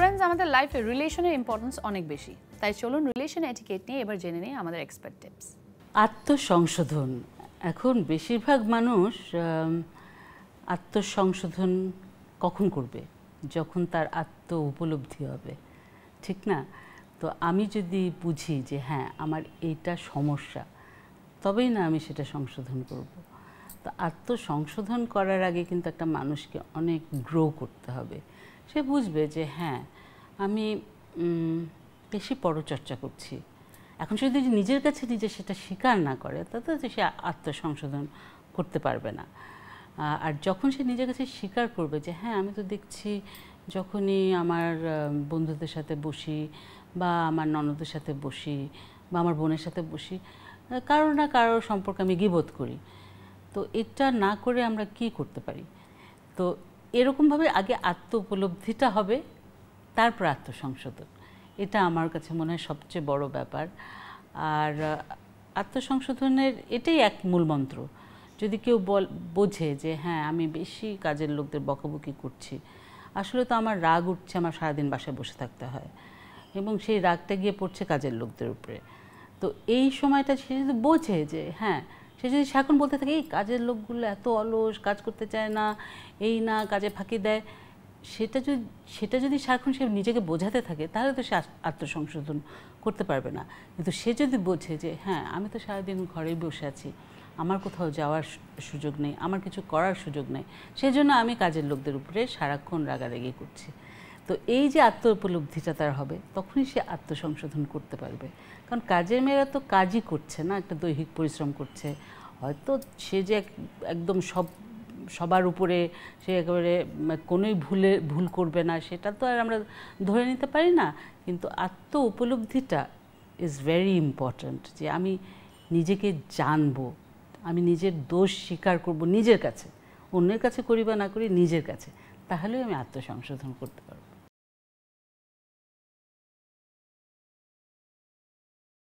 Friends আমাদের লাইফে রিলেশনের ইম্পর্টেন্স অনেক বেশি তাই চলুন রিলেশন এটিকেট নিয়ে এবার জেনে নিই আমাদের এক্সপার্ট টিপস আত্মসংশোধন এখন বেশিরভাগ মানুষ আত্মসংশোধন কখন করবে যখন তার আত্ম উপলব্ধি হবে ঠিক না তো আমি যদি বুঝি যে হ্যাঁ আমার এইটা সমস্যা তবেই না আমি সেটা সংশোধন করব। তো আত্মসংশোধন করার আগে কিন্তু একটা মানুষকে অনেক গ্রো করতে হবে সে বুঝবে যে হ্যাঁ আমি বেশি পরচর্চা করছি এখন সে যদি নিজের কাছে নিজে সেটা স্বীকার না করে তাতে সে আত্মসংশোধন করতে পারবে না আর যখন সে নিজের কাছে স্বীকার করবে যে হ্যাঁ আমি তো দেখছি যখনই আমার বন্ধুদের সাথে বসি বা আমার ননদের সাথে বসি বা আমার বোনের সাথে বসি কারো না কারো সম্পর্কে আমি গিবোধ করি তো এটা না করে আমরা কি করতে পারি তো এরকমভাবে আগে আত্ম উপলব্ধিটা হবে তারপর আত্মসংশোধন এটা আমার কাছে মনে হয় সবচেয়ে বড় ব্যাপার আর আত্মসংশোধনের এটাই এক মূল মন্ত্র যদি কেউ বল বোঝে যে হ্যাঁ আমি বেশি কাজের লোকদের বকাবকি করছি আসলে তো আমার রাগ উঠছে আমার সারাদিন বাসায় বসে থাকতে হয় এবং সেই রাগটা গিয়ে পড়ছে কাজের লোকদের উপরে তো এই সময়টা সে যদি বোঝে যে হ্যাঁ সে যদি এখন বলতে থাকে এই কাজের লোকগুলো এত অলস কাজ করতে চায় না এই না কাজে ফাঁকি দেয় সেটা যদি সেটা যদি সারাক্ষণ সে নিজেকে বোঝাতে থাকে তাহলে তো সে আত্মসংশোধন করতে পারবে না কিন্তু সে যদি বোঝে যে হ্যাঁ আমি তো সারাদিন ঘরেই বসে আছি আমার কোথাও যাওয়ার সুযোগ নেই আমার কিছু করার সুযোগ নেই সেজন্য আমি কাজের লোকদের উপরে সারাক্ষণ রাগারাগি করছি তো এই যে আত্ম উপলব্ধিটা তার হবে তখনই সে আত্মসংশোধন করতে পারবে কারণ কাজের মেয়েরা তো কাজই করছে না একটা দৈহিক পরিশ্রম করছে হয়তো সে যে একদম সব সবার উপরে সে একেবারে কোনোই ভুলে ভুল করবে না সেটা তো আর আমরা ধরে নিতে পারি না কিন্তু আত্ম উপলব্ধিটা ইজ ভেরি ইম্পর্ট্যান্ট যে আমি নিজেকে জানবো আমি নিজের দোষ স্বীকার করব নিজের কাছে অন্যের কাছে করি বা না করি নিজের কাছে তাহলেই আমি আত্মসংশোধন করতে পারবো